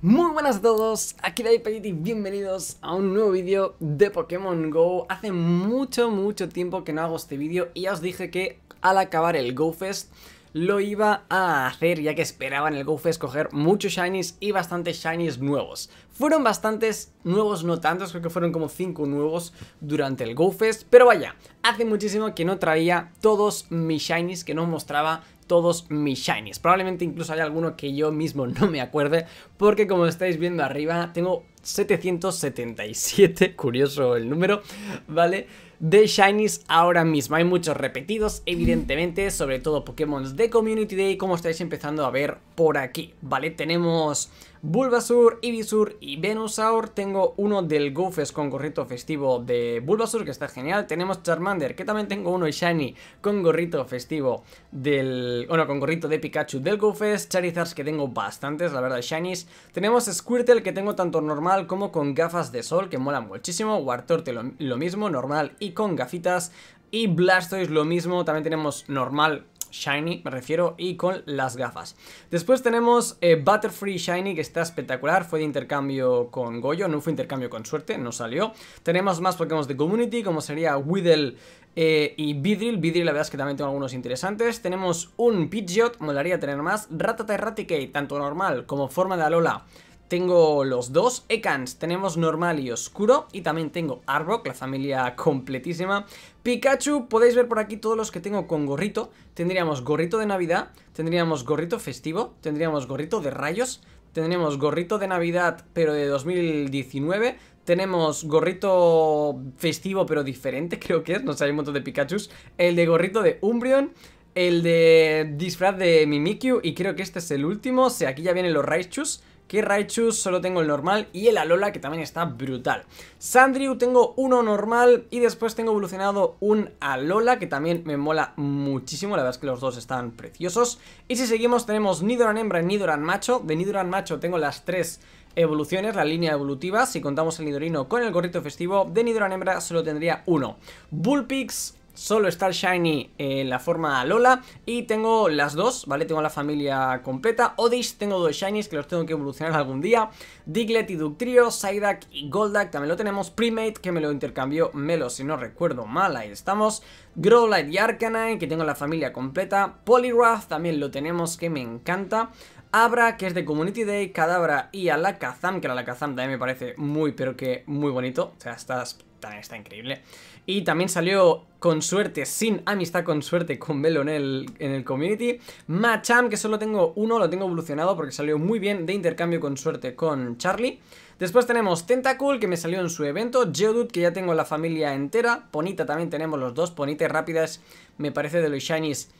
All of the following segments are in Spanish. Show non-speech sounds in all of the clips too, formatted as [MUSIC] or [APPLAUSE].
Muy buenas a todos, aquí David bienvenidos a un nuevo vídeo de Pokémon GO Hace mucho mucho tiempo que no hago este vídeo y ya os dije que al acabar el GO Fest lo iba a hacer ya que esperaba en el Fest coger muchos shinies y bastantes shinies nuevos. Fueron bastantes nuevos, no tantos, creo que fueron como 5 nuevos durante el Fest pero vaya, hace muchísimo que no traía todos mis shinies que no mostraba todos mis shinies. Probablemente incluso haya alguno que yo mismo no me acuerde, porque como estáis viendo arriba, tengo 777, curioso el número, ¿vale? De Shinies ahora mismo. Hay muchos repetidos, evidentemente, sobre todo Pokémon de Community Day, como estáis empezando a ver por aquí, ¿vale? Tenemos Bulbasaur, Ibisur y Venusaur. Tengo uno del Goofes con gorrito festivo de Bulbasaur, que está genial. Tenemos Charmander, que también tengo uno Shiny con gorrito festivo del... Bueno, con gorrito de Pikachu del Goofes. Charizards, que tengo bastantes, la verdad, Shinies. Tenemos Squirtle, que tengo tanto normal como con gafas de sol, que mola muchísimo. Wartortle, lo, lo mismo, normal y con gafitas. Y Blastoise lo mismo, también tenemos normal Shiny, me refiero, y con las gafas. Después tenemos eh, Butterfree Shiny, que está espectacular, fue de intercambio con Goyo, no fue intercambio con suerte, no salió. Tenemos más Pokémon de Community, como sería Widdle eh, y Vidril, Vidril la verdad es que también tengo algunos interesantes. Tenemos un Pidgeot, molaría tener más. Ratata Eradicate, tanto normal como forma de Alola. Tengo los dos Ekans, tenemos normal y oscuro y también tengo Arbok, la familia [LAUGHS] completísima. Pikachu, podéis ver por aquí todos los que tengo con gorrito. Tendríamos gorrito de Navidad, tendríamos gorrito festivo, tendríamos gorrito de rayos, tendríamos gorrito de Navidad pero de 2019, tenemos gorrito festivo pero diferente [LAUGHS] creo que es, no sé, hay un montón de Pikachus, el de gorrito de Umbreon, el de disfraz de Mimikyu y creo que este es el último, o sea, aquí ya vienen los Raichus que Raichu solo tengo el normal y el Alola que también está brutal. Sandriu, tengo uno normal y después tengo evolucionado un Alola que también me mola muchísimo, la verdad es que los dos están preciosos. Y si seguimos tenemos Nidoran hembra y Nidoran macho, de Nidoran macho tengo las tres evoluciones, la línea evolutiva, si contamos el Nidorino con el gorrito festivo, de Nidoran hembra solo tendría uno. Bullpix, solo Star Shiny en la forma Lola y tengo las dos, ¿vale? Tengo la familia completa. Odish, tengo dos Shinies que los tengo que evolucionar algún día. Diglett y Ductrio, Psyduck y Goldak. también lo tenemos. Primate, que me lo intercambió Melo, si no recuerdo mal, ahí estamos. Growlite y Arcanine, que tengo la familia completa. Poliwrath también lo tenemos, que me encanta. Abra, que es de Community Day, Cadabra y Alakazam, que el Alakazam también me parece muy, pero que muy bonito. O sea, estás también está increíble. Y también salió con suerte, sin amistad con suerte, con Velo en el, community. Macham, que solo tengo uno, lo tengo evolucionado porque salió muy bien de intercambio con suerte con Charlie. Después tenemos Tentacool, que me salió en su evento. Geodude, que ya tengo la familia entera. Ponita también tenemos los dos. Ponite rápidas, me parece de los shinies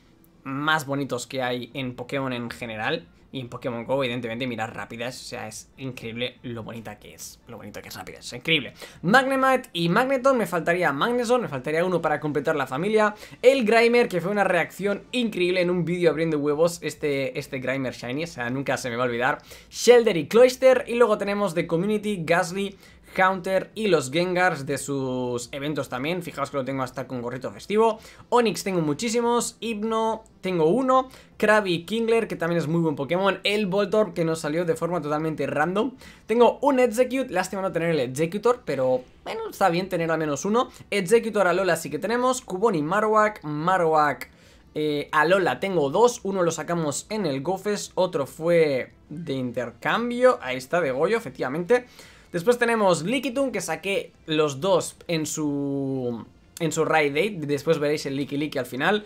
más bonitos que hay en Pokémon en general. Y en Pokémon GO, evidentemente, mirar rápidas, o sea, es increíble lo bonita que es. Lo bonito que es rápida, es increíble. Magnemite y Magneton, me faltaría Magneson, me faltaría uno para completar la familia. El Grimer, que fue una reacción increíble en un vídeo abriendo huevos, este, este Grimer Shiny, o sea, nunca se me va a olvidar. Shelder y Cloyster, y luego tenemos The Community, Gasly, Counter y los Gengars de sus eventos también. Fijaos que lo tengo hasta con gorrito festivo. Onix tengo muchísimos. Hypno tengo uno. Krabby Kingler, que también es muy buen Pokémon. El Voltor que nos salió de forma totalmente random. Tengo un Execute. Lástima no tener el Executor, pero bueno, está bien tener al menos uno. Executor Alola sí que tenemos. y Marowak. Marowak. Eh, Alola tengo dos, uno lo sacamos en el Gofes, otro fue de intercambio, ahí está de Goyo, efectivamente. Después tenemos Lickitung, que saqué los dos en su... En su raid date, después veréis el Licky Licky al final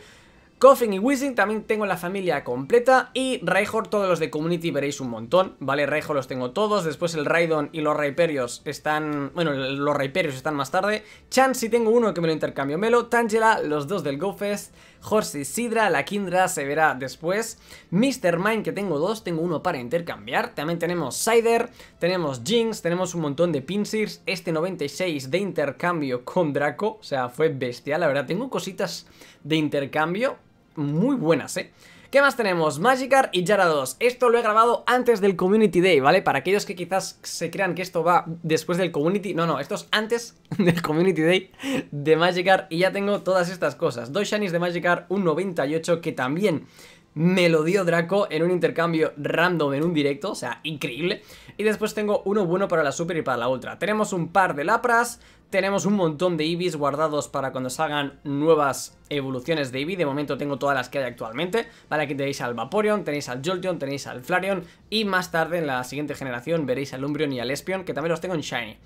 Coffin y Whizzing también tengo la familia completa y Rayhor todos los de Community veréis un montón, ¿vale? Raihor los tengo todos, después el Raidon y los Raiperios están... Bueno, los Raiperios están más tarde. Chan si tengo uno que me lo intercambio Melo, Tangela, los dos del GoFest y Sidra, la Kindra se verá después. Mr. Mine, que tengo dos, tengo uno para intercambiar. También tenemos Cider, tenemos Jinx, tenemos un montón de Pinsirs. Este 96 de intercambio con Draco, o sea, fue bestial, la verdad. Tengo cositas de intercambio muy buenas, ¿eh? ¿Qué más tenemos? Magikar y Jarados. Esto lo he grabado antes del Community Day, ¿vale? Para aquellos que quizás se crean que esto va después del Community... No, no, esto es antes [LAUGHS] del Community Day de Magikar y ya tengo todas estas cosas. Dos Shinies de Magikar, un 98 que también me lo dio Draco en un intercambio random en un directo, o sea, increíble. Y después tengo uno bueno para la Super y para la Ultra. Tenemos un par de Lapras, tenemos un montón de Eevees guardados para cuando salgan nuevas evoluciones de Eevee. De momento tengo todas las que hay actualmente. Vale, aquí tenéis al Vaporeon, tenéis al Jolteon, tenéis al Flareon. Y más tarde, en la siguiente generación, veréis al Umbreon y al Espion, que también los tengo en Shiny.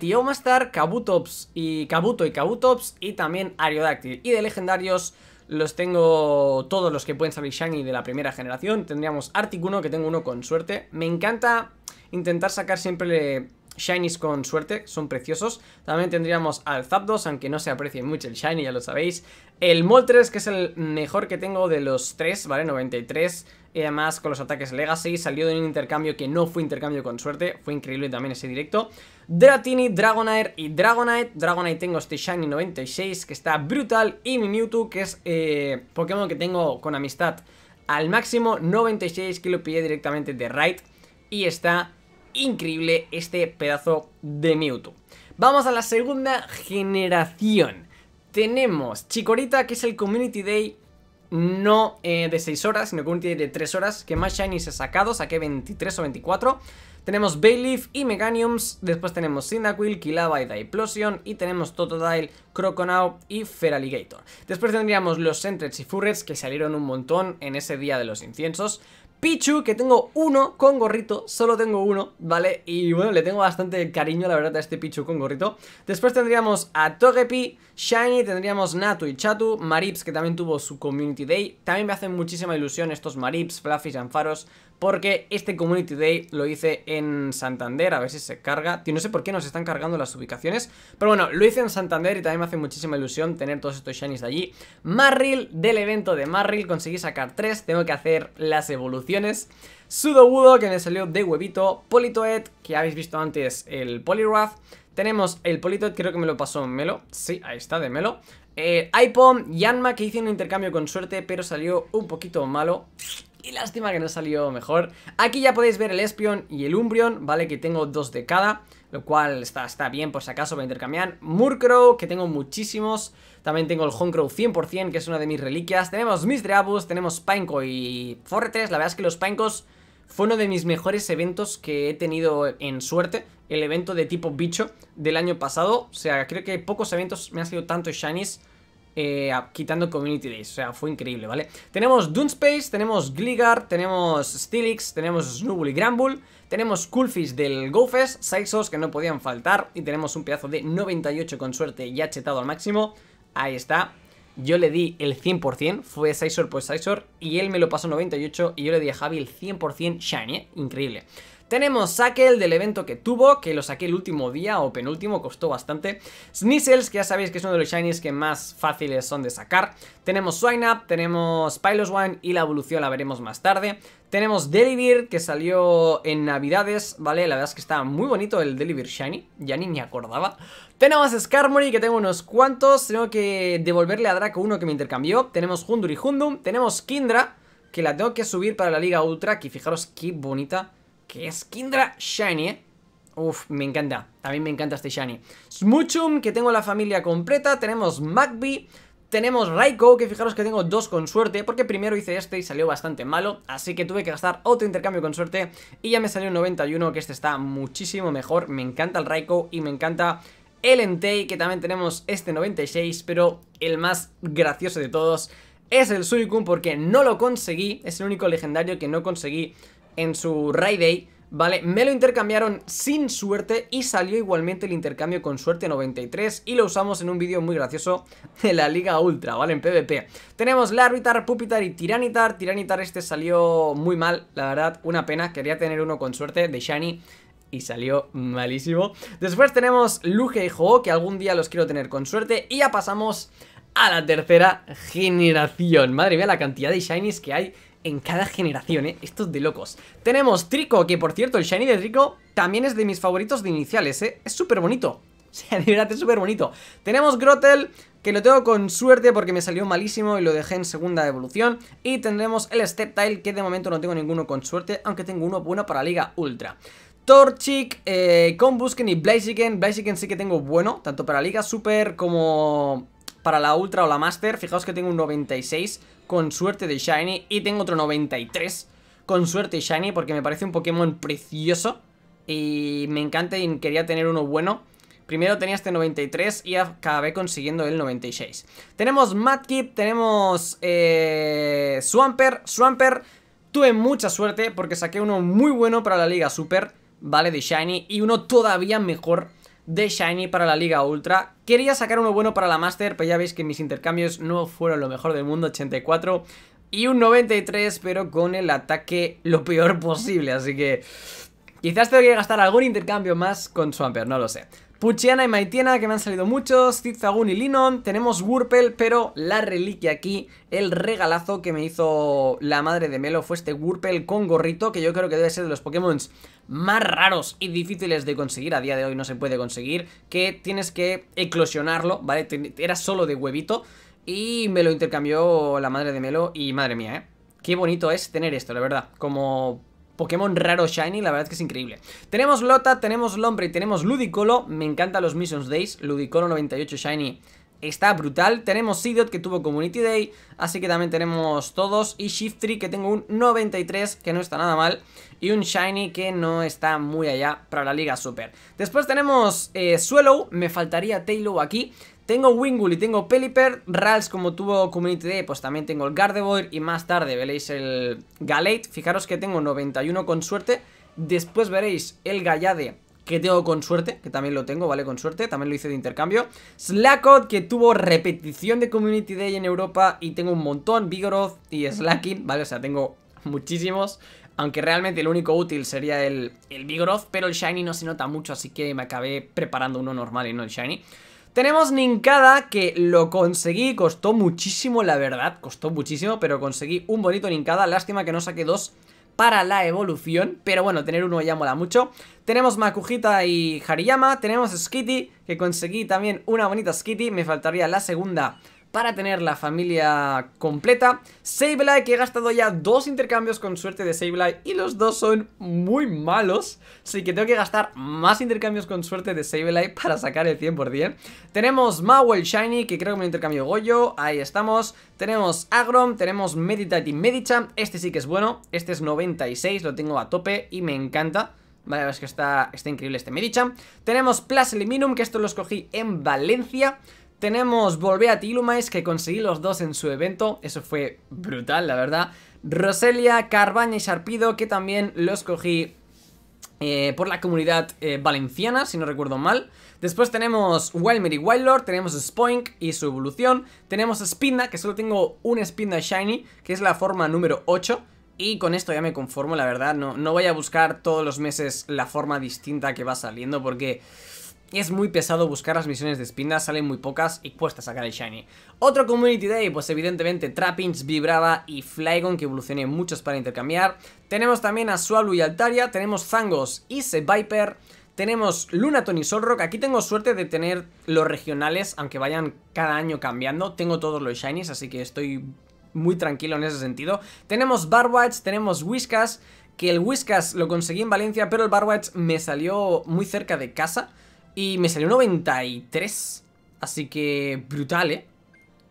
y Omastar, Kabutops y Kabuto y Kabutops y también Ariodactyl. Y de legendarios los tengo todos los que pueden salir Shiny de la primera generación. Tendríamos Articuno, que tengo uno con suerte. Me encanta intentar sacar siempre Shinies con suerte, son preciosos. También tendríamos al Zapdos, aunque no se aprecie mucho el Shiny, ya lo sabéis. El Moltres, que es el mejor que tengo de los tres, ¿vale? 93. Y además con los ataques Legacy, salió de un intercambio que no fue intercambio con suerte. Fue increíble también ese directo. Dratini, Dragonair y Dragonite. Dragonite tengo este Shiny 96, que está brutal. Y mi Mewtwo, que es eh, Pokémon que tengo con amistad al máximo. 96, que lo pillé directamente de Raid. Y está increíble este pedazo de Mewtwo. Vamos a la segunda generación. Tenemos Chikorita, que es el Community Day no eh, de 6 horas, sino Community Day de 3 horas, que más Shinies he sacado, saqué 23 o 24. Tenemos Bayleaf y Meganiums, después tenemos Cyndaquil, Kilaba y Diplosion, y tenemos Totodile, Croconaw y Feraligator. Después tendríamos los Sentrets y Furrets, que salieron un montón en ese día de los inciensos. Pichu, que tengo uno con gorrito, solo tengo uno, ¿vale? Y bueno, le tengo bastante cariño, la verdad, a este Pichu con gorrito. Después tendríamos a Togepi, Shiny, tendríamos Natu y Chatu, Marips, que también tuvo su Community Day. También me hacen muchísima ilusión estos Marips, Fluffy, Anfaros porque este Community Day lo hice en Santander, a ver si se carga. Tío, no sé por qué nos están cargando las ubicaciones, pero bueno, lo hice en Santander y también me hace muchísima ilusión tener todos estos shinies de allí. Marril del evento de Marril, conseguí sacar tres tengo que hacer las evoluciones. Sudowoodo, que me salió de huevito, Politoed, que habéis visto antes el Poliwrath. Tenemos el Politoed, creo que me lo pasó Melo, sí, ahí está, de Melo. Eh, Yanma, que hice un intercambio con suerte, pero salió un poquito malo. Y lástima que no salió mejor. Aquí ya podéis ver el Espion y el Umbrion. ¿vale? Que tengo dos de cada, lo cual está, está bien por si acaso me intercambiar. Murkrow, que tengo muchísimos. También tengo el Honkrow 100%, que es una de mis reliquias. Tenemos mis tenemos Painko y Fortress. La verdad es que los Pancos. fue uno de mis mejores eventos que he tenido en suerte. El evento de tipo bicho del año pasado. O sea, creo que pocos eventos me han salido tanto shinies eh, quitando Community Days. O sea, fue increíble, ¿vale? Tenemos Dunspace, tenemos Gligar, tenemos Steelix, tenemos Snubbull y Granbull, tenemos Coolfish del GoFest, Saisos que no podían faltar y tenemos un pedazo de 98 con suerte ya chetado al máximo. Ahí está. Yo le di el 100%, fue Saisor, pues Saisor, y él me lo pasó 98 y yo le di a Javi el 100% Shiny, ¿eh? increíble. Tenemos Sakel del evento que tuvo, que lo saqué el último día o penúltimo, costó bastante. Snizzles, que ya sabéis que es uno de los shinies que más fáciles son de sacar. Tenemos Up, tenemos Piloswine y la evolución la veremos más tarde. Tenemos Delivir, que salió en Navidades, ¿vale? La verdad es que está muy bonito el Delivir Shiny, ya ni me acordaba. Tenemos Skarmory, que tengo unos cuantos, tengo que devolverle a Draco uno que me intercambió. Tenemos Hundur y Hundum, tenemos Kindra, que la tengo que subir para la Liga Ultra, que fijaros qué bonita que es Kindra Shiny, ¿eh? Uf, me encanta, también me encanta este Shiny. Smuchum, que tengo la familia completa, tenemos Magby, tenemos Raikou, que fijaros que tengo dos con suerte, porque primero hice este y salió bastante malo, así que tuve que gastar otro intercambio con suerte y ya me salió un 91, que este está muchísimo mejor, me encanta el Raikou y me encanta el Entei, que también tenemos este 96, pero el más gracioso de todos es el Suicune porque no lo conseguí, es el único legendario que no conseguí en su Ray Day, ¿vale? Me lo intercambiaron sin suerte y salió igualmente el intercambio con suerte 93 y lo usamos en un vídeo muy gracioso de la Liga Ultra, ¿vale? En PvP. Tenemos Larvitar, Pupitar y Tiranitar. Tiranitar este salió muy mal, la verdad, una pena. Quería tener uno con suerte de Shiny y salió malísimo. Después tenemos Luge y Ho, que algún día los quiero tener con suerte. Y ya pasamos a la tercera generación. Madre mía, la cantidad de Shinies que hay en cada generación, ¿eh? Esto de locos. Tenemos Trico, que por cierto, el Shiny de Trico también es de mis favoritos de iniciales, ¿eh? Es súper bonito. [LAUGHS] O sea, de es súper bonito. Tenemos Grotel, que lo tengo con suerte porque me salió malísimo y lo dejé en segunda evolución. Y tendremos el Steptile, que de momento no tengo ninguno con suerte, aunque tengo uno bueno para Liga Ultra. Torchic, eh, Combusken y Blaziken. Blaziken sí que tengo bueno, tanto para Liga Super como para la Ultra o la Master, fijaos que tengo un 96 con suerte de Shiny y tengo otro 93 con suerte Shiny porque me parece un Pokémon precioso y me encanta y quería tener uno bueno. Primero tenía este 93 y acabé consiguiendo el 96. Tenemos Madkip, tenemos eh, Swamper. Swamper tuve mucha suerte porque saqué uno muy bueno para la Liga Super, ¿vale? De Shiny. Y uno todavía mejor de Shiny para la Liga Ultra. Quería sacar uno bueno para la Master, pero ya veis que mis intercambios no fueron lo mejor del mundo, 84 y un 93, pero con el ataque lo peor [LAUGHS] posible, así que... Quizás tengo que gastar algún intercambio más con Swampert, no lo sé. Puchiana y Maitiana, que me han salido muchos, Zigzagun y Linon, tenemos Wurpel, pero la reliquia aquí, el regalazo que me hizo la madre de Melo fue este Wurpel con gorrito, que yo creo que debe ser de los Pokémon más raros y difíciles de conseguir, a día de hoy no se puede conseguir, que tienes que eclosionarlo, ¿vale? Era solo de huevito, y me lo intercambió la madre de Melo, y madre mía, ¿eh? Qué bonito es tener esto, la verdad, como Pokémon raro Shiny, la verdad es que es increíble. Tenemos Lota, tenemos Lombre y tenemos Ludicolo. Me encantan los Missions Days. Ludicolo 98 Shiny está brutal. Tenemos Seedot que tuvo Community Day, así que también tenemos todos. Y Shiftry que tengo un 93 que no está nada mal. Y un Shiny que no está muy allá para la Liga Super. Después tenemos eh, Suelo, me faltaría Taylor aquí. Tengo Wingull y tengo Pelipper, Rals como tuvo Community Day, pues también tengo el Gardevoir y más tarde veréis el Galate. Fijaros que tengo 91 con suerte, después veréis el Gallade que tengo con suerte, que también lo tengo, ¿vale? Con suerte, también lo hice de intercambio. Slackot, que tuvo repetición de Community Day en Europa y tengo un montón. Vigoroth y Slacking, ¿vale? O sea, tengo muchísimos. Aunque realmente el único útil sería el, el Vigoroth, pero el Shiny no se nota mucho, así que me acabé preparando uno normal y no el Shiny. Tenemos Ninkada, que lo conseguí, costó muchísimo, la verdad, costó muchísimo, pero conseguí un bonito Ninkada, lástima que no saqué dos para la evolución, pero bueno, tener uno ya mola mucho. Tenemos Makujita y Hariyama, tenemos Skitty, que conseguí también una bonita Skitty, me faltaría la segunda para tener la familia completa. Sableye, que he gastado ya dos intercambios con suerte de Sableye y los dos son muy malos. Así que tengo que gastar más intercambios con suerte de Sableye para sacar el 100%. Tenemos Mawel Shiny, que creo que me intercambio Goyo. Ahí estamos. Tenemos Agrom, tenemos Meditate y Medicham Este sí que es bueno. Este es 96, lo tengo a tope y me encanta. Vale, es que está, está increíble este Medicham Tenemos Plus Eliminum, que esto lo escogí en Valencia. Tenemos Volvé a Tilumais, que conseguí los dos en su evento. Eso fue brutal, la verdad. Roselia, Carbaña y Sharpido, que también los cogí eh, por la comunidad eh, valenciana, si no recuerdo mal. Después tenemos Wilmer y Wildlord, tenemos Spoink y su evolución. Tenemos Spinda, que solo tengo un Spinda Shiny, que es la forma número 8. Y con esto ya me conformo, la verdad. No, no voy a buscar todos los meses la forma distinta que va saliendo, porque es muy pesado buscar las misiones de espinas, salen muy pocas y cuesta sacar el Shiny. Otro Community Day, pues evidentemente Trappings, Vibrava y Flygon, que evolucioné muchos para intercambiar. Tenemos también a Sualu y Altaria, tenemos Zangos y viper Tenemos Lunaton y Solrock. Aquí tengo suerte de tener los regionales, aunque vayan cada año cambiando. Tengo todos los shinies, así que estoy muy tranquilo en ese sentido. Tenemos Barwatch, tenemos Whiskas, que el Whiskas lo conseguí en Valencia, pero el Barwatch me salió muy cerca de casa. Y me salió 93. Así que brutal, ¿eh?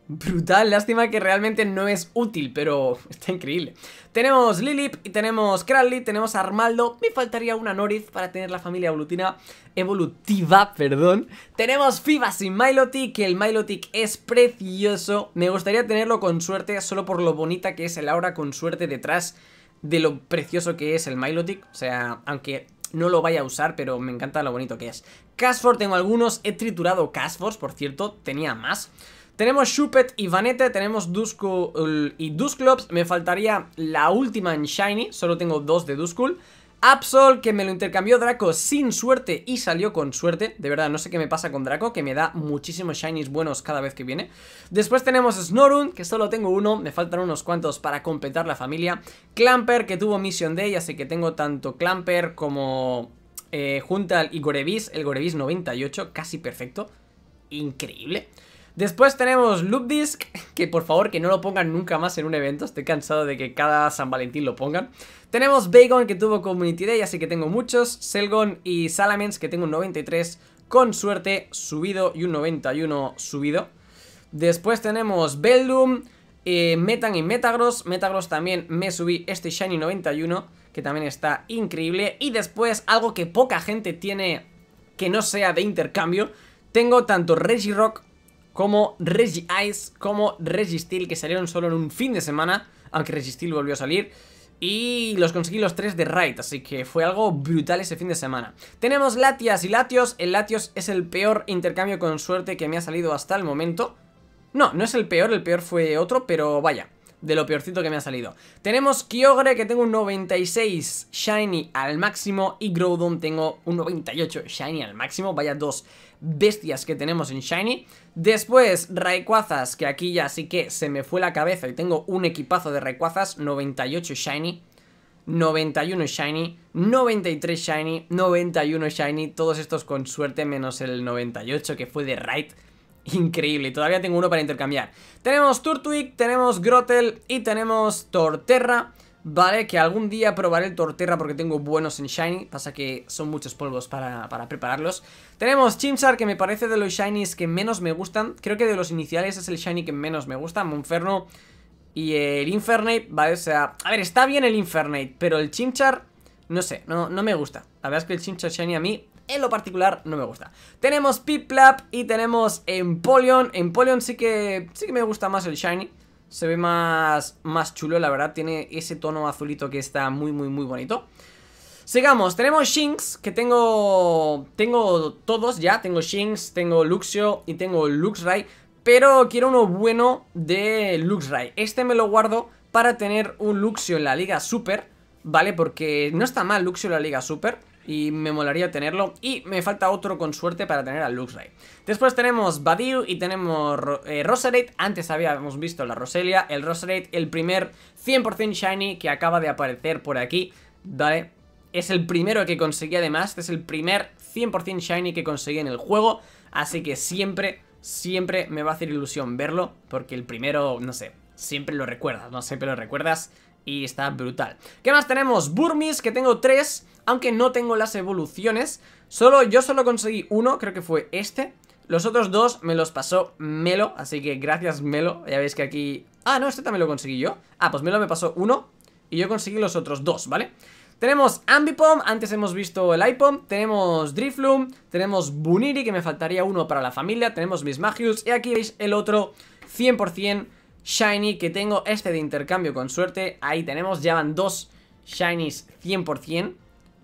Brutal, lástima que realmente no es útil, pero está increíble. Tenemos Lilip y tenemos Crowley, tenemos Armaldo. Me faltaría una Norith para tener la familia evolutiva. evolutiva perdón. Tenemos Fibas y Milotic, que el Milotic es precioso. Me gustaría tenerlo con suerte, solo por lo bonita que es el aura con suerte detrás de lo precioso que es el Milotic. O sea, aunque no lo vaya a usar, pero me encanta lo bonito que es. Casford tengo algunos, he triturado force por cierto, tenía más. Tenemos Shuppet y Vanette, tenemos Duskull eh, y Dusklops. me faltaría la última en Shiny, solo tengo dos de Duskull. Absol, que me lo intercambió Draco sin suerte y salió con suerte. De verdad, no sé qué me pasa con Draco, que me da muchísimos shinies buenos cada vez que viene. Después tenemos Snorun, que solo tengo uno, me faltan unos cuantos para completar la familia. Clamper, que tuvo Mission Day, así que tengo tanto Clamper como eh, Juntal y Gorevis, el Gorebis 98, casi perfecto. Increíble. Después tenemos Loop Disc, que por favor que no lo pongan nunca más en un evento, estoy cansado de que cada San Valentín lo pongan. Tenemos Bagon, que tuvo Community Day, así que tengo muchos. Selgon y Salamence, que tengo un 93, con suerte, subido, y un 91 subido. Después tenemos Beldum, eh, Metan y Metagross. Metagross también me subí este Shiny 91, que también está increíble. Y después, algo que poca gente tiene que no sea de intercambio, tengo tanto Regirock como Regi Ice, como Reggie que salieron solo en un fin de semana, aunque Reggie volvió a salir. Y los conseguí los tres de Raid, así que fue algo brutal ese fin de semana. Tenemos Latias y Latios. El Latios es el peor intercambio con suerte que me ha salido hasta el momento. No, no es el peor, el peor fue otro, pero vaya de lo peorcito que me ha salido. Tenemos Kyogre, que tengo un 96 Shiny al máximo, y Groudon tengo un 98 Shiny al máximo, vaya dos bestias que tenemos en Shiny. Después, Rayquazas, que aquí ya sí que se me fue la cabeza y tengo un equipazo de Rayquazas, 98 Shiny. 91 Shiny, 93 Shiny, 91 Shiny, todos estos con suerte menos el 98 que fue de Raid, increíble. Todavía tengo uno para intercambiar. Tenemos Turtwig, tenemos Grotel y tenemos Torterra. Vale, que algún día probaré el Torterra porque tengo buenos en Shiny. Pasa que son muchos polvos para, prepararlos. Tenemos Chimchar, que me parece de los Shinies que menos me gustan. Creo que de los iniciales es el Shiny que menos me gusta. Monferno y el Infernape, vale, o sea... A ver, está bien el Infernape, pero el Chimchar... No sé, no, no me gusta. La verdad es que el Chimchar Shiny a mí en lo particular no me gusta. Tenemos Piplap y tenemos Empoleon. Empoleon sí que, sí que me gusta más el Shiny. Se ve más, más chulo, la verdad. Tiene ese tono azulito que está muy, muy, muy bonito. Sigamos, tenemos Shinx, que tengo tengo todos ya, tengo Shinx, tengo Luxio y tengo Luxray, pero quiero uno bueno de Luxray. Este me lo guardo para tener un Luxio en la Liga Super, ¿vale? Porque no está mal Luxio en la Liga Super, y me molaría tenerlo. Y me falta otro con suerte para tener al Luxray. Después tenemos Badiu y tenemos eh, Roserade. Antes habíamos visto la Roselia. El Roserade, el primer 100% Shiny que acaba de aparecer por aquí. Vale. Es el primero que conseguí además. es el primer 100% Shiny que conseguí en el juego. Así que siempre, siempre me va a hacer ilusión verlo. Porque el primero, no sé, siempre lo recuerdas, ¿no? pero lo recuerdas y está brutal. ¿Qué más tenemos? Burmis, que tengo tres, aunque no tengo las evoluciones. Solo, yo solo conseguí uno, creo que fue este. Los otros dos me los pasó Melo, así que gracias Melo. Ya veis que aquí... Ah, no, este también lo conseguí yo. Ah, pues Melo me pasó uno y yo conseguí los otros dos, ¿vale? Tenemos Ambipom, antes hemos visto el iPom, tenemos Drifloom, tenemos Buniri, que me faltaría uno para la familia, tenemos mis Magius, y aquí veis el otro 100% Shiny que tengo, este de intercambio con suerte, ahí tenemos, ya van dos Shinies 100%,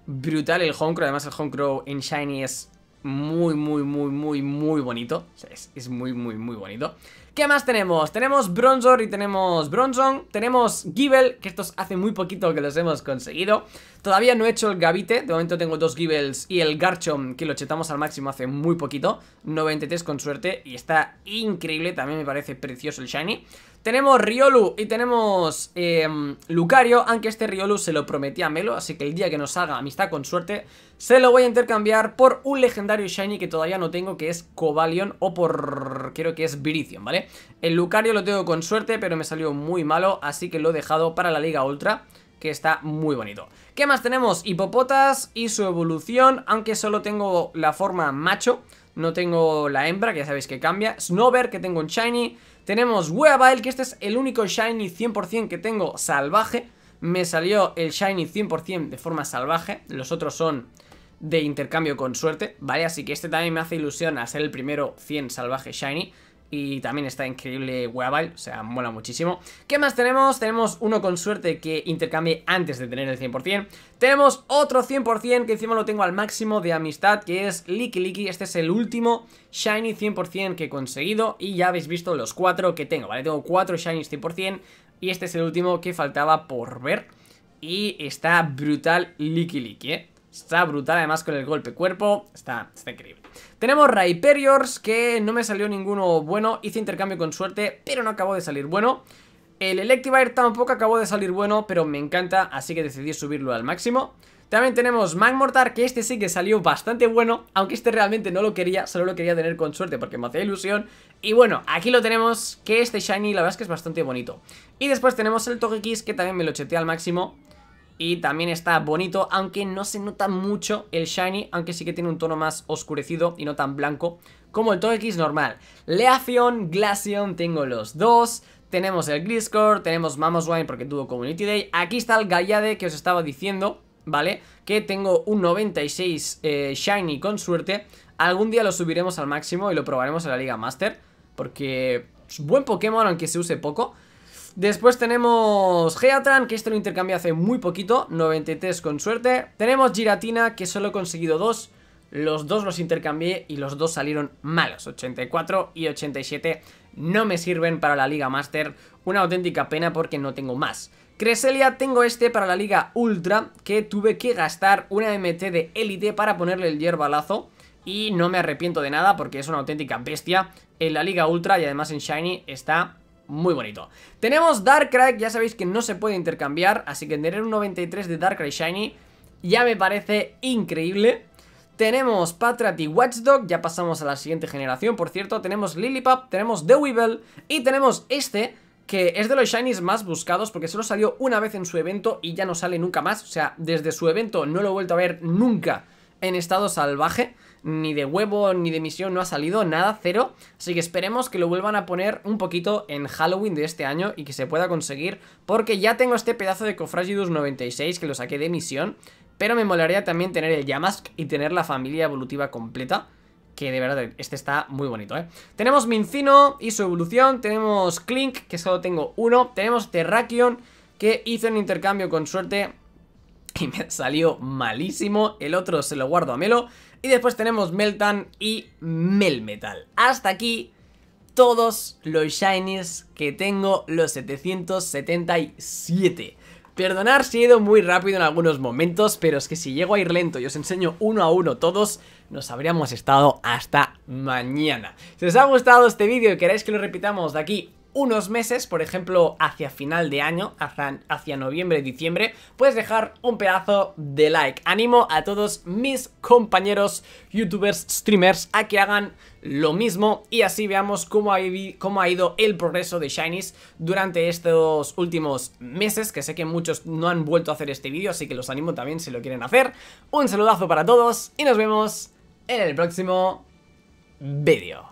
brutal el Honkrow, además el Honkrow en Shiny es muy, muy, muy, muy, muy bonito, es, muy, muy, muy bonito. ¿Qué más tenemos? Tenemos Bronzor y tenemos Bronzong, tenemos gibel que estos hace muy poquito que los hemos conseguido. Todavía no he hecho el Gavite, de momento tengo dos gibels y el Garchomp, que lo chetamos al máximo hace muy poquito, 93 con suerte, y está increíble, también me parece precioso el Shiny. Tenemos Riolu y tenemos em, Lucario, aunque este Riolu se lo prometí a Melo, así que el día que nos haga amistad con suerte, se lo voy a intercambiar por un legendario Shiny que todavía no tengo, que es Cobalion, o por... creo que es Viridion, ¿vale? El Lucario lo tengo con suerte, pero me salió muy malo, así que lo he dejado para la Liga Ultra que está muy bonito. ¿Qué más tenemos? Hipopotas y su evolución, aunque solo tengo la forma macho, no tengo la hembra, que ya sabéis que cambia. Snover, que tengo un shiny. Tenemos Weavile, que este es el único Shiny 100% que tengo salvaje. Me salió el Shiny 100% de forma salvaje. Los otros son de intercambio con suerte, ¿vale? Así que este también me hace ilusión a ser el primero 100 salvaje Shiny. Y también está increíble Weavile, o sea, mola muchísimo. ¿Qué más tenemos? Tenemos uno con suerte que intercambie antes de tener el 100%. Tenemos otro 100% que encima lo tengo al máximo de amistad, que es Licky Licky. Este es el último Shiny 100% que he conseguido y ya habéis visto los cuatro que tengo, ¿vale? Tengo cuatro Shinies 100% y este es el último que faltaba por ver. Y está brutal Licky Licky, ¿eh? Está brutal además con el golpe cuerpo, está, está increíble. Tenemos Raiperiors, que no me salió ninguno bueno. Hice intercambio con suerte, pero no acabó de salir bueno. El Electivire tampoco acabó de salir bueno, pero me encanta, así que decidí subirlo al máximo. También tenemos Magmortar, que este sí que salió bastante bueno, aunque este realmente no lo quería, solo lo quería tener con suerte porque me hacía ilusión. Y bueno, aquí lo tenemos, que este Shiny la verdad es que es bastante bonito. Y después tenemos el Togekiss, que también me lo cheteé al máximo, y también está bonito, aunque no se nota mucho el shiny, aunque sí que tiene un tono más oscurecido y no tan blanco como el Togekiss normal. Leafion, Glaceon, tengo los dos, tenemos el Gliscor tenemos Mamoswine porque tuvo Community Day, aquí está el Gallade que os estaba diciendo, ¿vale? Que tengo un 96 eh, shiny con suerte, algún día lo subiremos al máximo y lo probaremos en la Liga Master, porque es buen Pokémon aunque se use poco... Después tenemos Geatran, que este lo intercambié hace muy poquito, 93 con suerte. Tenemos Giratina, que solo he conseguido dos. Los dos los intercambié y los dos salieron malos, 84 y 87. No me sirven para la Liga Master, una auténtica pena porque no tengo más. Creselia tengo este para la Liga Ultra, que tuve que gastar una MT de Elite para ponerle el hierbalazo. Y no me arrepiento de nada porque es una auténtica bestia. En la Liga Ultra y además en Shiny está muy bonito. Tenemos Darkrai, ya sabéis que no se puede intercambiar, así que tener un 93 de Darkrai Shiny ya me parece increíble. Tenemos Patrat y Watchdog, ya pasamos a la siguiente generación, por cierto. Tenemos Lillipup, tenemos The Weevil y tenemos este, que es de los shinies más buscados porque solo salió una vez en su evento y ya no sale nunca más. O sea, desde su evento no lo he vuelto a ver nunca en estado salvaje ni de huevo, ni de misión, no ha salido, nada, cero. Así que esperemos que lo vuelvan a poner un poquito en Halloween de este año y que se pueda conseguir, porque ya tengo este pedazo de Cofragidus 96 que lo saqué de misión, pero me molaría también tener el Yamask y tener la familia evolutiva completa. Que de verdad, este está muy bonito, ¿eh? Tenemos Mincino y su evolución. Tenemos Clink, que solo tengo uno. Tenemos Terrakion, que hizo un intercambio con suerte y me salió malísimo. El otro se lo guardo a Melo. Y después tenemos Meltan y Melmetal. Hasta aquí todos los shinies que tengo, los 777. Perdonar si he ido muy rápido en algunos momentos, pero es que si llego a ir lento y os enseño uno a uno todos, nos habríamos estado hasta mañana. Si os ha gustado este vídeo y queréis que lo repitamos de aquí unos meses, por ejemplo hacia final de año, hacia, noviembre, diciembre, puedes dejar un pedazo de like. Animo a todos mis compañeros youtubers, streamers, a que hagan lo mismo y así veamos cómo ha, cómo ha ido el progreso de Shinies durante estos últimos meses, que sé que muchos no han vuelto a hacer este vídeo, así que los animo también si lo quieren hacer. Un saludazo para todos y nos vemos en el próximo vídeo.